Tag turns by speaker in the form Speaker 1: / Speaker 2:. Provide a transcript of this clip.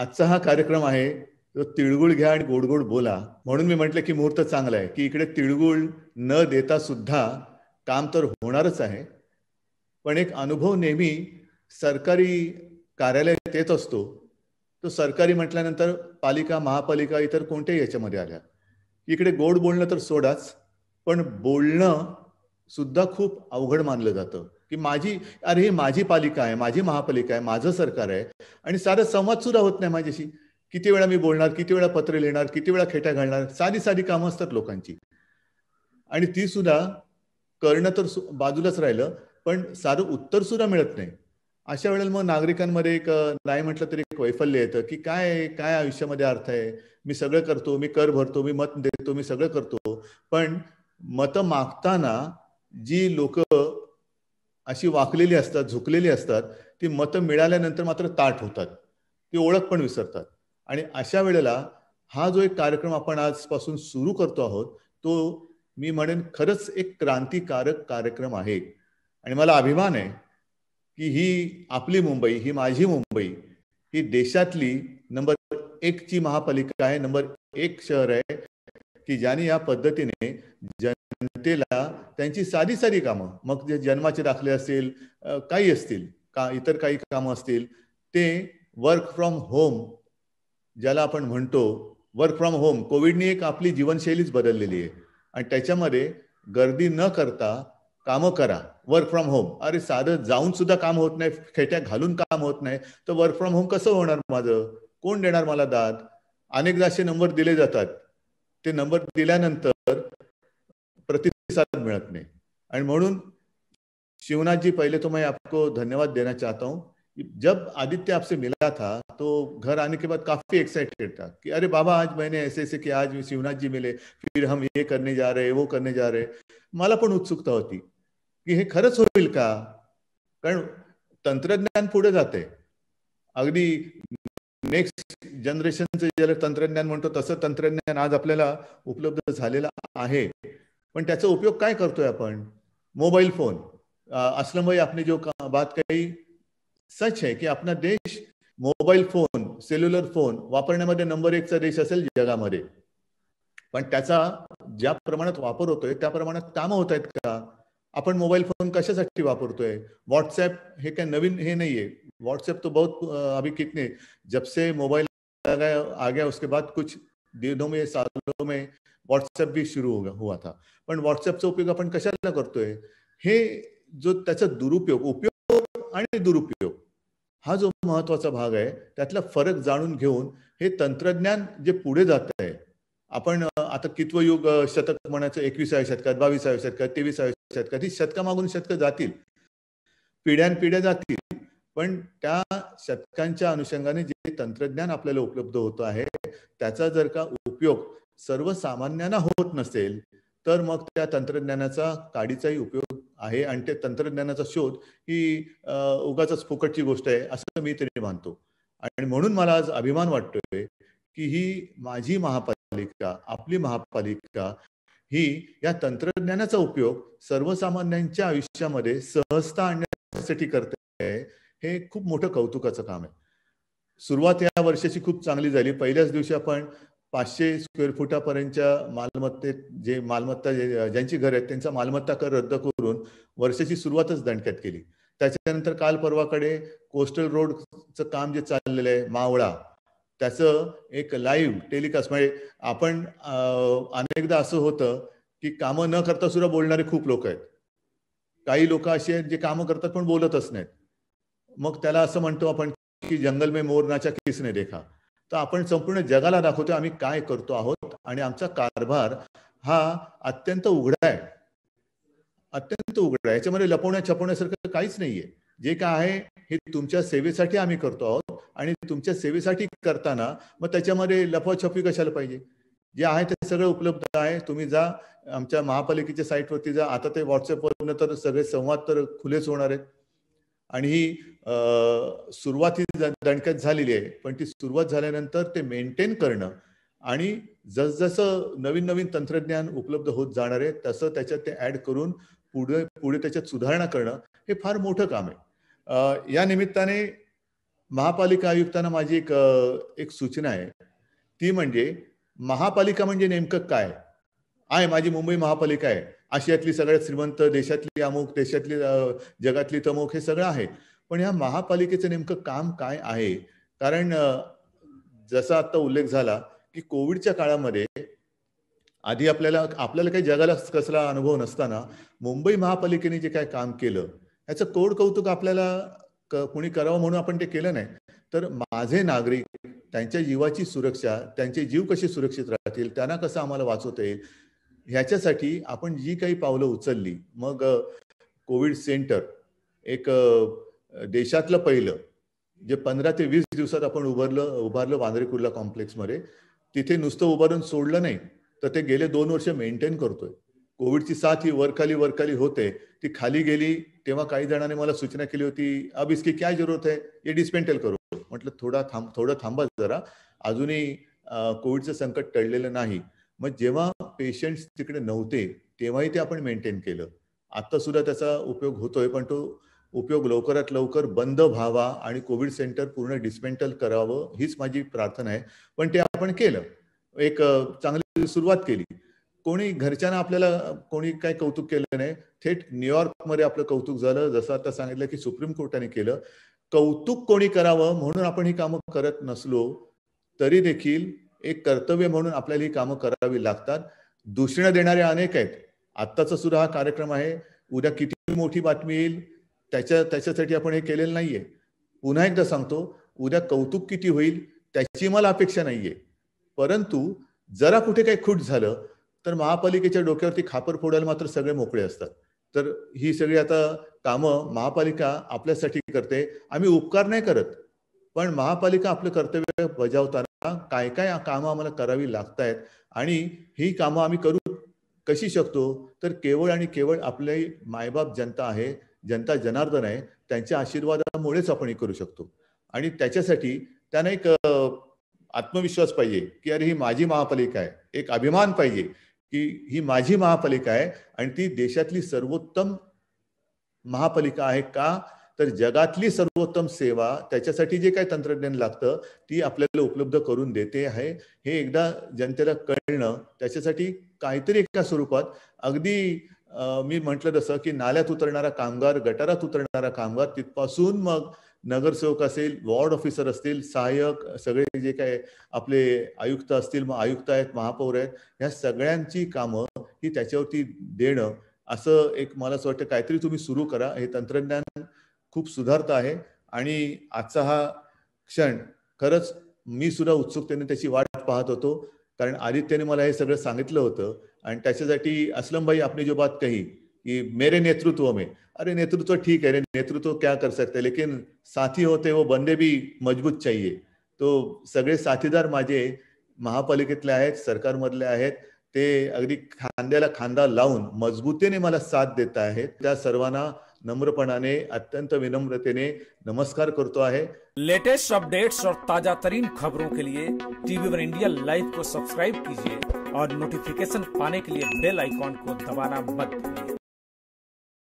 Speaker 1: आजचा हा कार्यक्रम आहे तो तिळगुळ घ्या आणि गोडगोड बोला म्हणून मी म्हटलं की मुहूर्त चांगला आहे की इकडे तिळगुळ न देता सुद्धा काम तर होणारच आहे पण एक अनुभव नेहमी सरकारी कार्यालयात येत असतो तो सरकारी म्हटल्यानंतर पालिका महापालिका इतर कोणत्याही याच्यामध्ये आल्या इकडे गोड बोलणं तर सोडाच पण बोलणं सुद्धा खूप अवघड मानलं जातं की माझी अरे ही माझी पालिका आहे माझी महापालिका आहे माझं सरकार आहे आणि साधा संवाद सुद्धा होत नाही माझ्याशी किती वेळा मी बोलणार किती वेळा पत्रे लिहिणार किती वेळा खेट्या घालणार साधी साधी कामं असतात लोकांची आणि ती सुद्धा करणं तर बाजूलाच राहिलं पण साधं उत्तर सुद्धा मिळत नाही अशा वेळेला मग नागरिकांमध्ये एक नाही म्हटलं तरी एक वैफल्य येतं की काय काय आयुष्यामध्ये अर्थ आहे मी सगळं करतो मी कर भरतो मी मत देतो मी सगळं करतो पण मतं मागताना जी लोक अशी वाकलेली असतात झुकलेली असतात ती मतं मिळाल्यानंतर मात्र ताट होतात ती ओळख पण विसरतात आणि अशा वेळेला हा जो एक कार्यक्रम आपण आजपासून सुरू करतो आहोत तो मी म्हणेन खरंच एक क्रांतिकारक कार्यक्रम आहे आणि मला अभिमान आहे की ही आपली मुंबई ही माझी मुंबई ही देशातली नंबर एकची महापालिका आहे नंबर एक शहर आहे की ज्याने या पद्धतीने जन जनतेला त्यांची साधी साधी कामं मग जे जन्माचे दाखले असतील काही असतील का इतर काही कामं असतील ते वर्क फ्रॉम होम ज्याला आपण म्हणतो वर्क फ्रॉम होम कोविडने एक आपली जीवनशैलीच बदललेली आहे आणि त्याच्यामध्ये गर्दी न करता कामं करा वर्क फ्रॉम होम अरे साधं जाऊन सुद्धा काम होत नाही खेट्या घालून काम होत नाही तर वर्क फ्रॉम होम कसं होणार माझं कोण देणार मला दाद अनेकदा असे नंबर दिले जातात ते नंबर दिल्यानंतर प्रतिसाद मिळत नाही आणि म्हणून शिवनाथ जी पहिले तो मैं आपको धन्यवाद देना चाहता हूँ जब आदित्य आपसे मिला था तो घर आने के बाद काफी एक्साइटेड था कि अरे बाबा आज मैंने ऐसे ऐसे किया आज शिवनाथ जी मिले फिर हम ये करने जा रहे वो करने जा रहे मला पण उत्सुकता होती की हे खरंच होईल का कारण तंत्रज्ञान पुढे जाते अगदी नेक्स्ट जनरेशनचं ज्याला तंत्रज्ञान म्हणतो तसं तंत्रज्ञान आज आपल्याला उपलब्ध झालेलं आहे पण त्याचा उपयोग काय करतोय आपण मोबाईल फोन असलम भाई आपने जो बात काही सच आहे की आपला देश मोबाईल फोन सेल्युलर फोन वापरण्यामध्ये नंबर एकचा देश असेल जगामध्ये पण त्याचा ज्या प्रमाणात वापर होतोय त्या प्रमाणात कामं होत आहेत का आपण मोबाईल फोन कशासाठी वापरतोय व्हॉट्सॲप हे काय नवीन हे नाहीये व्हॉट्सअप तो बहुत अभि कितने जबसे मोबाईल आ गया उसके बाद कुछ दिनों में सालों में व्हॉट्सअप बी सुरू हो हुआ था पण व्हॉट्सअपचा उपयोग आपण कशाला करतोय हे जो त्याचा दुरुपयोग उपयोग आणि दुरुपयोग हा जो महत्वाचा भाग आहे त्यातला फरक जाणून घेऊन हे तंत्रज्ञान जे पुढे जात आहे आपण आता युग शतक म्हणायचं एकविसाव्या शतकात बावीसाव्या शतकात तेविसाव्या शतकात ही शतकामागून शतक जातील पिढ्यान पिढ्या जातील पण त्या शतकांच्या अनुषंगाने जे तंत्रज्ञान आपल्याला उपलब्ध होत आहे त्याचा जर का उपयोग सर्वसामान्यांना होत नसेल तर मग त्या तंत्रज्ञानाचा काडीचाही उपयोग आहे आणि ते तंत्रज्ञानाचा शोध ही उगाच फुकटची गोष्ट आहे असं मी तरी मानतो आणि म्हणून मला आज अभिमान वाटतोय की ही माझी महापालिका आपली महापालिका ही या तंत्रज्ञानाचा उपयोग सर्वसामान्यांच्या आयुष्यामध्ये सहजता आणण्यासाठी करते हे खूप मोठं कौतुकाचं काम आहे सुरुवात या वर्षाची खूप चांगली झाली पहिल्याच दिवशी आपण पाचशे स्क्वेअर फुटापर्यंतच्या मालमत्तेत जे मालमत्ता ज्यांची घर आहेत त्यांचा मालमत्ता कर रद्द करून वर्षाची सुरुवातच दणक्यात केली त्याच्यानंतर काल परवाकडे कोस्टल रोडचं काम जे चाललेलं आहे मावळा त्याचं एक लाईव्ह टेलिकास्ट म्हणजे आपण अनेकदा असं होतं की कामं न करता सुद्धा बोलणारे खूप लोक आहेत काही लोक असे आहेत जे कामं करतात पण बोलतच नाहीत मग त्याला असं म्हणतो आपण की जंगल मे मोर नाचा किसने देखा तर आपण संपूर्ण जगाला दाखवतो आम्ही काय करतो आहोत आणि आमचा कारभार हा अत्यंत उघडा आहे अत्यंत उघडा आहे याच्यामध्ये लपवण्या छपवण्यासारखं काहीच नाहीये जे काय आहे हे तुमच्या सेवेसाठी आम्ही करतो आहोत आणि तुमच्या सेवेसाठी करताना मग त्याच्यामध्ये लपवाछपी कशाला पाहिजे जे आहे ते सगळं उपलब्ध आहे तुम्ही जा आमच्या महापालिकेच्या साईटवरती जा आता ते व्हॉट्सअपवर तर सगळे संवाद तर खुलेच होणार आहेत आणि ही सुरुवाती ही दणक्यात झालेली आहे पण ती सुरुवात झाल्यानंतर ते मेंटेन करणं आणि जसजसं नवीन नवीन तंत्रज्ञान उपलब्ध होत जाणार आहे तसं त्याच्यात ते ऍड करून पुढे पुढे त्याच्यात सुधारणा करणं हे फार मोठं काम आहे या निमित्ताने महापालिका आयुक्तांना माझी एक एक सूचना आहे ती म्हणजे महापालिका म्हणजे नेमकं काय आहे माझी मुंबई महापालिका आहे आशियातली सगळ्यात श्रीमंत देशातली अमुक देशातली जगातली तमुक हे सगळं आहे पण या महापालिकेचं नेमकं काम काय आहे कारण जसा आता उल्लेख झाला की कोविडच्या काळामध्ये आधी आपल्याला आपल्याला काही जगाला कसला अनुभव नसताना मुंबई महापालिकेने जे काय काम केलं याचं कोड कौतुक आपल्याला कुणी करावं म्हणून आपण ते केलं नाही तर माझे नागरिक त्यांच्या जीवाची सुरक्षा त्यांचे जीव कसे सुरक्षित राहतील त्यांना कसं आम्हाला वाचवता येईल ह्याच्यासाठी आपण जी काही पावलं उचलली मग कोविड सेंटर एक देशातलं पहिलं जे पंधरा ते वीस दिवसात आपण उभारलं उभारलं वांद्रे कुर्ला कॉम्प्लेक्समध्ये तिथे नुसतं उभारून सोडलं नाही तर ते गेले दोन वर्ष मेंटेन करतोय कोविडची साथ ही वरखाली वरखाली होते ती खाली गेली तेव्हा काही जणांनी मला सूचना केली होती अब इसकी काय जरूरत आहे ये डिस्पेंटल करू म्हटलं थोडा थांब थोडं थांबा जरा अजूनही कोविडचं संकट टळलेलं नाही मग जेव्हा पेशंट्स तिकडे नव्हते तेव्हाही ते आपण मेंटेन केलं आता सुद्धा त्याचा उपयोग होतोय पण तो उपयोग लवकरात लवकर बंद व्हावा आणि कोविड सेंटर पूर्ण डिस्मेंटल करावं हीच माझी प्रार्थना आहे पण ते आपण केलं एक चांगली सुरुवात केली कोणी घरच्यांना आपल्याला कोणी काय कौतुक केलं नाही थेट न्यूयॉर्कमध्ये आपलं कौतुक झालं जसं आता सांगितलं की सुप्रीम कोर्टाने केलं कौतुक कोणी करावं म्हणून आपण ही कामं करत नसलो तरी देखील एक कर्तव्य म्हणून आपल्याला ही कामं करावी लागतात दूषणं देणारे अनेक आहेत आत्ताचा सुद्धा हा कार्यक्रम आहे उद्या किती मोठी बातमी येईल त्याच्या त्याच्यासाठी आपण हे केलेलं नाहीये पुन्हा एकदा सांगतो उद्या कौतुक किती होईल त्याची मला अपेक्षा नाहीये परंतु जरा कुठे काही खूट झालं तर महापालिकेच्या डोक्यावरती खापर फोडायला मात्र सगळे मोकळे असतात तर ही सगळी आता कामं महापालिका आपल्यासाठी करते आम्ही उपकार नाही करत पण महापालिका आपलं कर्तव्य बजावताना काय काय कामं आम्हाला करावी लागत आहेत आणि ही कामं आम्ही करू कशी शकतो तर केवळ आणि केवळ आपले मायबाप जनता आहे जनता जनार्दन आहे त्यांच्या आशीर्वादामुळेच आपण हे करू शकतो आणि त्याच्यासाठी त्यांना एक आत्मविश्वास पाहिजे की अरे ही माझी महापालिका आहे एक अभिमान पाहिजे की ही माझी महापालिका आहे आणि ती देशातली सर्वोत्तम महापालिका आहे का तर जगातली सर्वोत्तम सेवा त्याच्यासाठी जे काही तंत्रज्ञान लागतं ती आपल्याला उपलब्ध करून देते आहे हे एकदा जनतेला कळणं त्याच्यासाठी काहीतरी एका स्वरूपात अगदी मी म्हटलं तसं की नाल्यात उतरणारा कामगार गटारात उतरणारा कामगार तिथपासून मग नगरसेवक असेल वॉर्ड ऑफिसर असतील सहाय्यक सगळे जे काय आपले आयुक्त असतील मग आयुक्त आहेत महापौर आहेत ह्या सगळ्यांची कामं ही त्याच्यावरती देणं असं एक मला असं वाटतं काहीतरी तुम्ही सुरू करा हे तंत्रज्ञान खूप सुधारत आहे आणि आजचा हा क्षण खरंच मी सुद्धा उत्सुकतेने त्याची वाट पाहत होतो कारण आदित्यने मला हे सगळं सांगितलं होतं आणि त्याच्यासाठी असलम भाई आपली जो बात कही की मेरे नेतृत्व में अरे नेतृत्व ठीक रे नेतृत्व क्या कर सकते लेकिन साथी होते व बंदे भी मजबूत चाहिए तो सगळे साथीदार माझे महापालिकेतले आहेत सरकारमधले आहेत ते अगदी खांद्याला खांदा लावून मजबूतीने मला साथ देत आहेत त्या सर्वांना नम्रपणाने अत्यंत विनम्रतेने नमस्कार करतो आहे लेटेस्ट अपडेट्स और ताजा तरीन खबरों के लिए टीवी वन इंडिया लाइव को सब्सक्राइब कीजिए और नोटिफिकेशन पाने के लिए बेल आइकॉन को दबाना मत